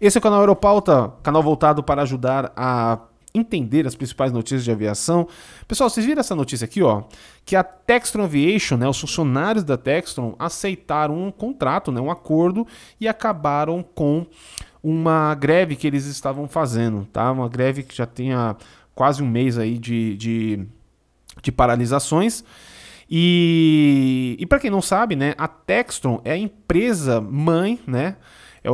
Esse é o canal Aeropauta, canal voltado para ajudar a entender as principais notícias de aviação. Pessoal, vocês viram essa notícia aqui, ó, que a Textron Aviation, né, os funcionários da Textron aceitaram um contrato, né, um acordo e acabaram com uma greve que eles estavam fazendo, tá? Uma greve que já tinha quase um mês aí de, de, de paralisações. E, e para quem não sabe, né, a Textron é a empresa mãe, né, é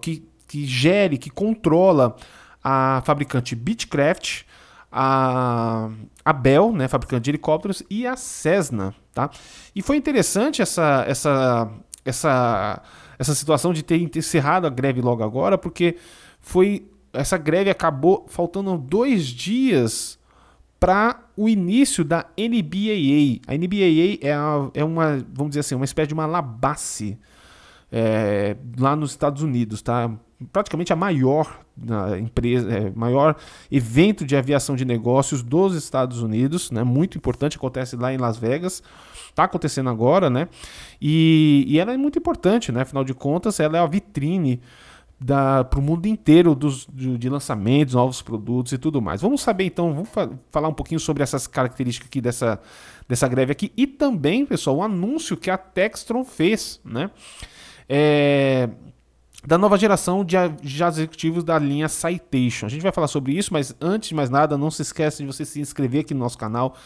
que que gere, que controla a fabricante Beechcraft, a, a Bell, né, fabricante de helicópteros, e a Cessna. Tá? E foi interessante essa, essa, essa, essa situação de ter encerrado a greve logo agora, porque foi essa greve acabou faltando dois dias para o início da NBAA. A NBAA é, a, é uma, vamos dizer assim, uma espécie de uma labasse é, lá nos Estados Unidos, tá? praticamente a maior empresa, é, maior evento de aviação de negócios dos Estados Unidos, né? Muito importante, acontece lá em Las Vegas, está acontecendo agora, né? E, e ela é muito importante, né? Afinal de contas, ela é a vitrine para o mundo inteiro dos, de, de, lançamentos, novos produtos e tudo mais. Vamos saber então, vamos fa falar um pouquinho sobre essas características aqui dessa, dessa greve aqui e também, pessoal, o anúncio que a Textron fez, né? É, da nova geração de, executivos da linha Citation. A gente vai falar sobre isso, mas antes de mais nada, não se esqueça de você se inscrever aqui no nosso canal,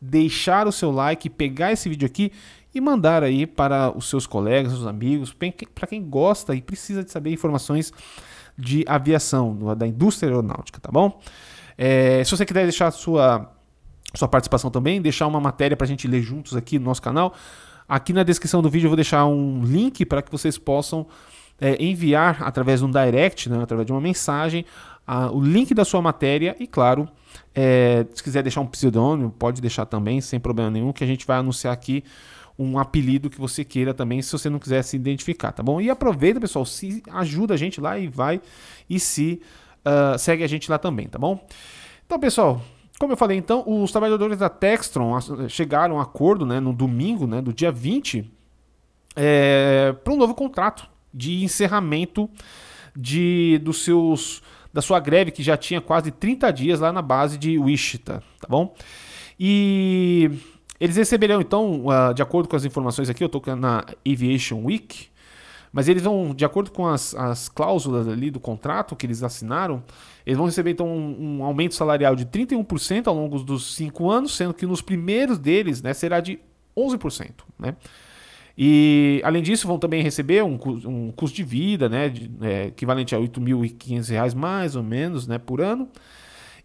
deixar o seu like, pegar esse vídeo aqui e mandar aí para os seus colegas, os amigos, para quem gosta e precisa de saber informações de aviação, da indústria aeronáutica, tá bom? É, se você quiser deixar sua, sua participação também, deixar uma matéria para a gente ler juntos aqui no nosso canal, aqui na descrição do vídeo eu vou deixar um link para que vocês possam é, enviar através de um direct, né, através de uma mensagem, a, o link da sua matéria e, claro, é, se quiser deixar um pseudônimo, pode deixar também, sem problema nenhum, que a gente vai anunciar aqui um apelido que você queira também, se você não quiser se identificar, tá bom? E aproveita, pessoal, se ajuda a gente lá e vai e se uh, segue a gente lá também, tá bom? Então, pessoal, como eu falei, então, os trabalhadores da Textron ah, chegaram a acordo né, no domingo, né, do dia 20, é, para um novo contrato de encerramento de dos seus da sua greve que já tinha quase 30 dias lá na base de Wichita, tá bom? E eles receberão então, ah, de acordo com as informações aqui, eu estou na Aviation Week, mas eles vão, de acordo com as, as cláusulas ali do contrato que eles assinaram, eles vão receber então um, um aumento salarial de 31% ao longo dos cinco anos, sendo que nos primeiros deles né, será de 11%. Né? E, além disso, vão também receber um, um custo de vida, né, de, é, equivalente a R$ 8.500, mais ou menos, né, por ano.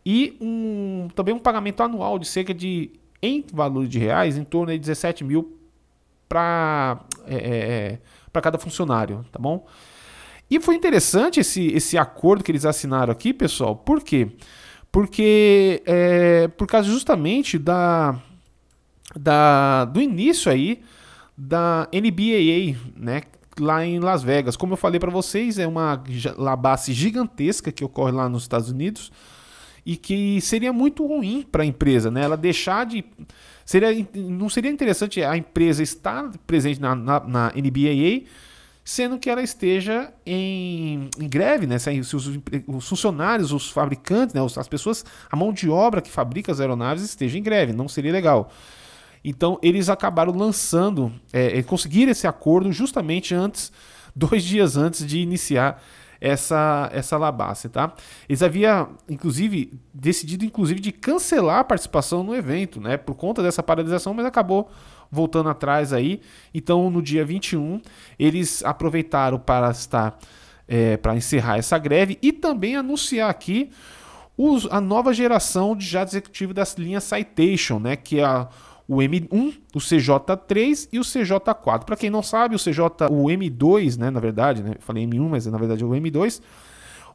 E um, também um pagamento anual de cerca de, em valor de reais, em torno de 17 mil para é, é, é cada funcionário, tá bom? E foi interessante esse, esse acordo que eles assinaram aqui, pessoal. Por quê? Porque, é, por causa justamente da, da, do início aí da NBAA, né? Lá em Las Vegas. Como eu falei para vocês, é uma labasse gigantesca que ocorre lá nos Estados Unidos e que seria muito ruim para a empresa, né? Ela deixar de. Seria, não seria interessante a empresa estar presente na, na, na NBAA sendo que ela esteja em, em greve, né? Se os, os, funcionários, os fabricantes, né? as pessoas, a mão de obra que fabrica as aeronaves esteja em greve, não seria legal. Então eles acabaram lançando, é, é, conseguiram esse acordo justamente antes, dois dias antes de iniciar essa essa labasse, tá? Eles haviam inclusive decidido inclusive de cancelar a participação no evento, né, por conta dessa paralisação, mas acabou voltando atrás aí. Então no dia 21, eles aproveitaram para estar é, para encerrar essa greve e também anunciar aqui os, a nova geração de jato executivo das linhas Citation, né, que é a o M1, o CJ3 e o CJ4. Para quem não sabe, o CJ, o M2, né, na verdade, né, falei M1, mas na verdade é o M2.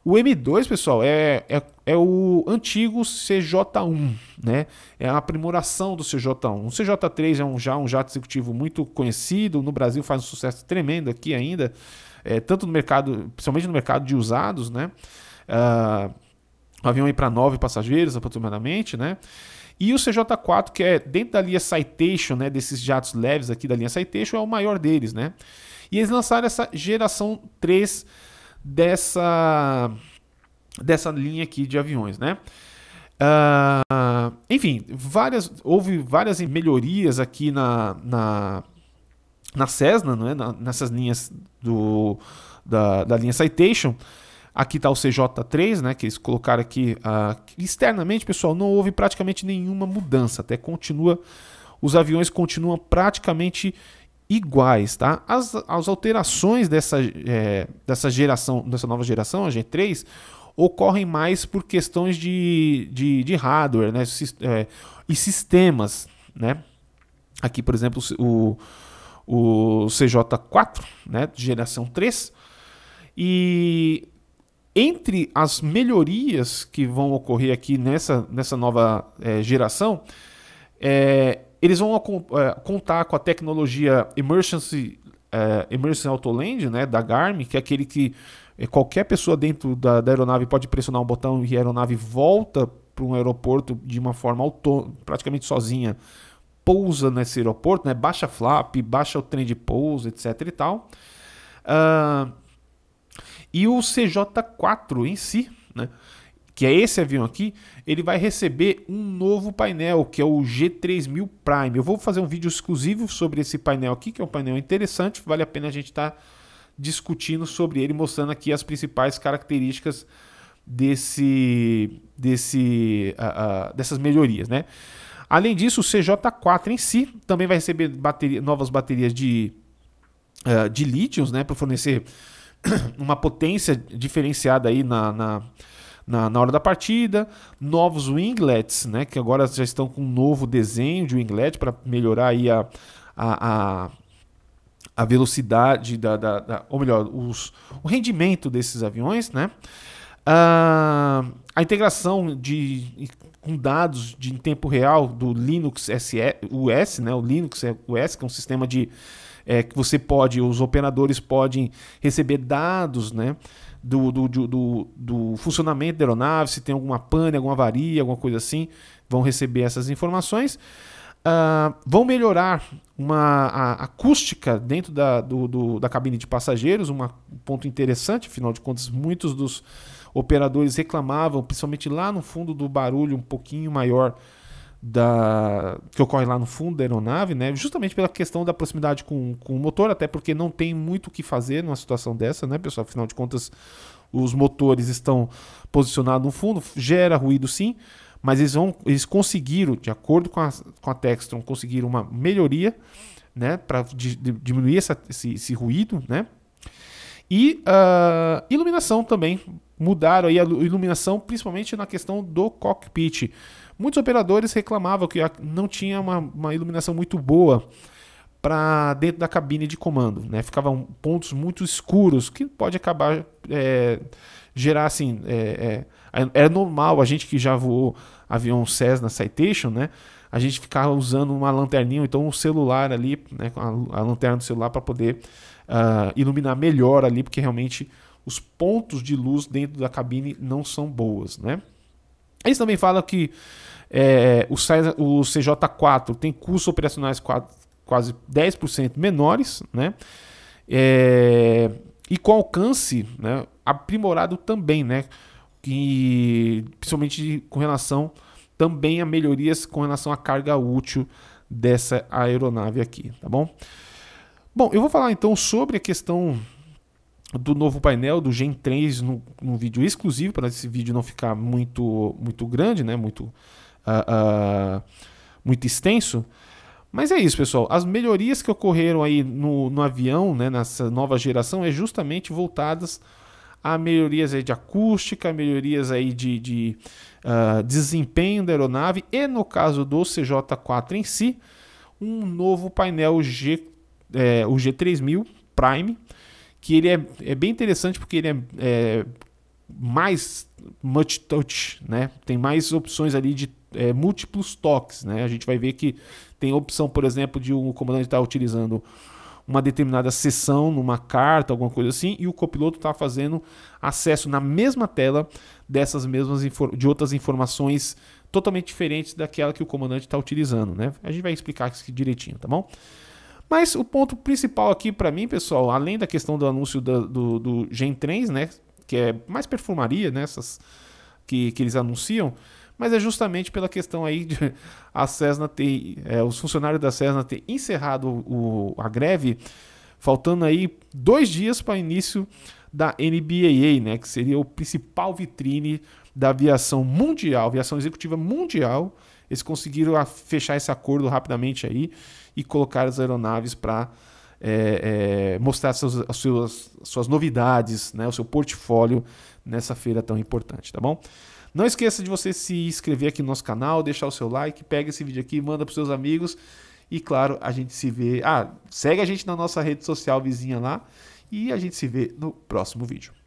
O M2, pessoal, é, é, é o antigo CJ1, né? É a aprimoração do CJ1. O CJ3 é um, já um jato executivo muito conhecido, no Brasil faz um sucesso tremendo aqui ainda, é, tanto no mercado, principalmente no mercado de usados, né? Uh, ah, um avião aí para nove passageiros aproximadamente, né? E o CJ4, que é dentro da linha Citation, né, desses jatos leves aqui da linha Citation, é o maior deles, né? E eles lançaram essa geração 3 dessa dessa linha aqui de aviões, né? Uh, enfim, várias, houve várias melhorias aqui na, na, na Cessna, né? Na, nessas linhas do, da, da linha Citation. Aqui está o CJ3, né, que eles colocaram aqui uh, externamente, pessoal, não houve praticamente nenhuma mudança, até continua os aviões continuam praticamente iguais, tá? As, as alterações dessa, é, dessa geração, dessa nova geração, a G3, ocorrem mais por questões de, de, de hardware, né, é, e sistemas, né? Aqui, por exemplo, o, o CJ4, né, geração 3, e entre as melhorias que vão ocorrer aqui nessa, nessa nova é, geração, é, eles vão é, contar com a tecnologia Emergency, é, Emergency land né, da Garmin, que é aquele que qualquer pessoa dentro da, da aeronave pode pressionar um botão e a aeronave volta para um aeroporto de uma forma autônoma, praticamente sozinha, pousa nesse aeroporto, né, baixa flap, baixa o trem de pouso, etc e tal. Uh, e o CJ4 em si, né, que é esse avião aqui, ele vai receber um novo painel, que é o G3000 Prime. Eu vou fazer um vídeo exclusivo sobre esse painel aqui, que é um painel interessante, vale a pena a gente estar tá discutindo sobre ele, mostrando aqui as principais características desse, desse, uh, uh, dessas melhorias, né? Além disso, o CJ4 em si também vai receber bateria, novas baterias de, uh, de lítios, né, para fornecer uma potência diferenciada aí na, na, na, na hora da partida, novos winglets, né, que agora já estão com um novo desenho de winglet para melhorar aí a, a, a, a velocidade, da, da, da, ou melhor, os, o rendimento desses aviões, né, uh, a integração de com dados de, em tempo real do Linux SE, US, né, o Linux US, que é um sistema de é, que você pode, os operadores podem receber dados, né? Do, do, do, do, funcionamento da aeronave, se tem alguma pane, alguma avaria, alguma coisa assim, vão receber essas informações. Uh, vão melhorar uma a acústica dentro da, do, da cabine de passageiros, um ponto interessante, afinal de contas, muitos dos operadores reclamavam, principalmente lá no fundo do barulho um pouquinho maior da, que ocorre lá no fundo da aeronave, né? justamente pela questão da proximidade com, com o motor, até porque não tem muito o que fazer numa situação dessa, né, pessoal? Afinal de contas, os motores estão posicionados no fundo, gera ruído sim, mas eles, vão, eles conseguiram, de acordo com a, com a Textron, conseguir uma melhoria né, para diminuir essa, esse, esse ruído, né? E uh, iluminação também mudaram aí a iluminação, principalmente na questão do cockpit. Muitos operadores reclamavam que não tinha uma, uma iluminação muito boa para dentro da cabine de comando, né? Ficavam pontos muito escuros que pode acabar é, gerar assim é, é, é, é normal a gente que já voou avião Cessna Citation, né? A gente ficar usando uma lanterninha, então um celular ali, né? A, a lanterna do celular para poder uh, iluminar melhor ali, porque realmente os pontos de luz dentro da cabine não são boas, né? Eles também falam que é, o, CJ4 tem custos operacionais quase 10% menores, né? É, e com alcance né, aprimorado também, né? Que, principalmente com relação também a melhorias com relação à carga útil dessa aeronave aqui, tá bom? Bom, eu vou falar então sobre a questão do novo painel do Gen 3 num, vídeo exclusivo, para esse vídeo não ficar muito, muito grande, né? muito, uh, uh, muito extenso. Mas é isso, pessoal. As melhorias que ocorreram aí no, no avião, né, nessa nova geração, é justamente voltadas a melhorias aí de acústica, melhorias aí de, de uh, desempenho da aeronave e, no caso do CJ4 em si, um novo painel G, é, o G3000 Prime, que ele é, é bem interessante porque ele é, é mais multi-touch, né? Tem mais opções ali de é, múltiplos toques, né? A gente vai ver que tem opção, por exemplo, de um comandante estar tá utilizando uma determinada sessão numa carta, alguma coisa assim, e o copiloto está fazendo acesso na mesma tela dessas mesmas de outras informações totalmente diferentes daquela que o comandante está utilizando, né? A gente vai explicar isso direitinho, tá bom? Mas o ponto principal aqui para mim, pessoal, além da questão do anúncio do, do, do Gen 3, né? Que é mais perfumaria, né? que, que eles anunciam mas é justamente pela questão aí de a Cessna ter, é, os funcionários da Cessna ter encerrado o, a greve, faltando aí dois dias para o início da NBAA, né, que seria o principal vitrine da aviação mundial, aviação executiva mundial, eles conseguiram ah, fechar esse acordo rapidamente aí e colocar as aeronaves para é, é, mostrar as suas, suas novidades, né, o seu portfólio nessa feira tão importante, tá bom? Não esqueça de você se inscrever aqui no nosso canal, deixar o seu like, pega esse vídeo aqui, manda para seus amigos e claro, a gente se vê. Ah, segue a gente na nossa rede social vizinha lá e a gente se vê no próximo vídeo.